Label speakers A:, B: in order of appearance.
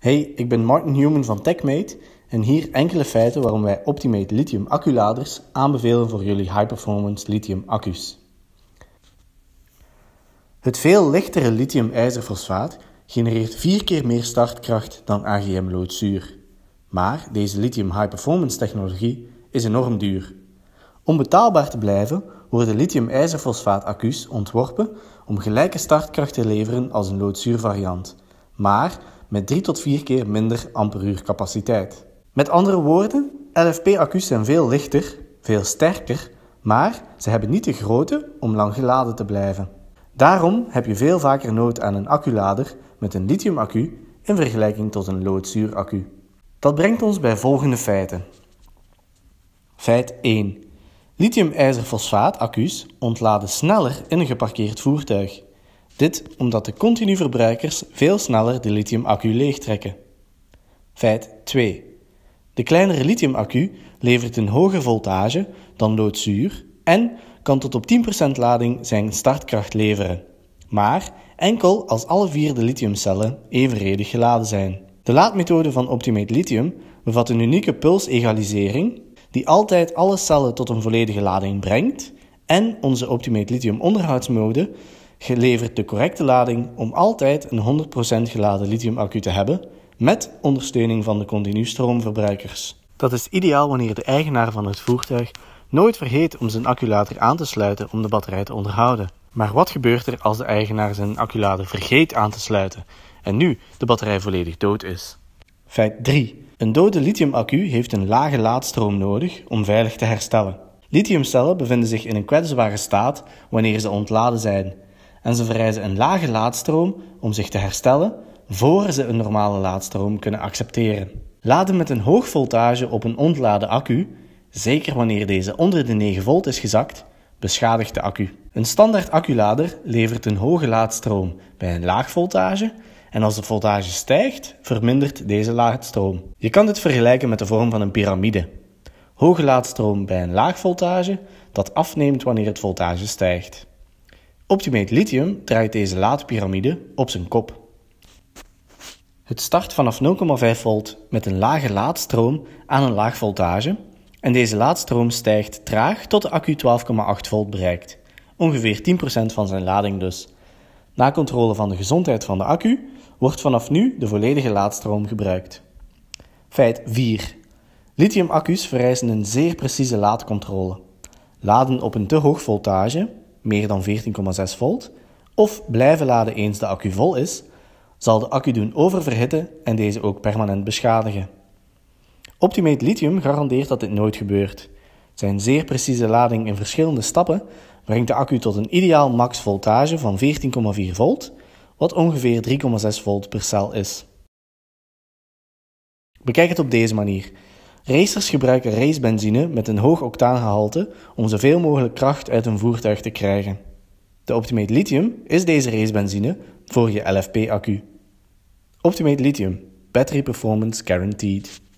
A: Hey, ik ben Martin Newman van TechMate en hier enkele feiten waarom wij Optimate lithium acculaders aanbevelen voor jullie high-performance lithium accu's. Het veel lichtere lithium-ijzerfosfaat genereert vier keer meer startkracht dan AGM-loodzuur. Maar deze lithium high-performance technologie is enorm duur. Om betaalbaar te blijven worden lithium-ijzerfosfaat accu's ontworpen om gelijke startkracht te leveren als een loodzuur variant maar met 3 tot 4 keer minder amperuur Met andere woorden, LFP-accu's zijn veel lichter, veel sterker, maar ze hebben niet de grootte om lang geladen te blijven. Daarom heb je veel vaker nood aan een acculader met een lithium-accu in vergelijking tot een loodzuuraccu. Dat brengt ons bij volgende feiten. Feit 1. Lithium-ijzerfosfaat-accu's ontladen sneller in een geparkeerd voertuig. Dit omdat de continu verbruikers veel sneller de lithiumaccu leegtrekken. Feit 2. De kleinere lithiumaccu levert een hoger voltage dan loodzuur en kan tot op 10% lading zijn startkracht leveren, maar enkel als alle vier de lithiumcellen evenredig geladen zijn. De laadmethode van Optimate Lithium bevat een unieke pulsegalisering die altijd alle cellen tot een volledige lading brengt en onze Optimate Lithium onderhoudsmode je levert de correcte lading om altijd een 100% geladen lithiumaccu te hebben met ondersteuning van de continu stroomverbruikers. Dat is ideaal wanneer de eigenaar van het voertuig nooit vergeet om zijn acculader aan te sluiten om de batterij te onderhouden. Maar wat gebeurt er als de eigenaar zijn acculader vergeet aan te sluiten en nu de batterij volledig dood is? Feit 3. Een dode lithiumaccu heeft een lage laadstroom nodig om veilig te herstellen. Lithiumcellen bevinden zich in een kwetsbare staat wanneer ze ontladen zijn en ze vereisen een lage laadstroom om zich te herstellen voor ze een normale laadstroom kunnen accepteren. Laden met een hoog voltage op een ontladen accu, zeker wanneer deze onder de 9 volt is gezakt, beschadigt de accu. Een standaard acculader levert een hoge laadstroom bij een laag voltage en als de voltage stijgt, vermindert deze laadstroom. Je kan dit vergelijken met de vorm van een piramide. Hoge laadstroom bij een laag voltage dat afneemt wanneer het voltage stijgt. Optimate Lithium draait deze late piramide op zijn kop. Het start vanaf 0,5 volt met een lage laadstroom aan een laag voltage en deze laadstroom stijgt traag tot de accu 12,8 volt bereikt, ongeveer 10% van zijn lading dus. Na controle van de gezondheid van de accu wordt vanaf nu de volledige laadstroom gebruikt. Feit 4. Lithium-accu's vereisen een zeer precieze laadcontrole. Laden op een te hoog voltage meer dan 14,6 volt, of blijven laden eens de accu vol is, zal de accu doen oververhitten en deze ook permanent beschadigen. Optimate Lithium garandeert dat dit nooit gebeurt. Zijn zeer precieze lading in verschillende stappen brengt de accu tot een ideaal max voltage van 14,4 volt, wat ongeveer 3,6 volt per cel is. Bekijk het op deze manier. Racers gebruiken racebenzine met een hoog octaangehalte om zoveel mogelijk kracht uit hun voertuig te krijgen. De Optimate Lithium is deze racebenzine voor je LFP-accu. Optimate Lithium, battery performance guaranteed.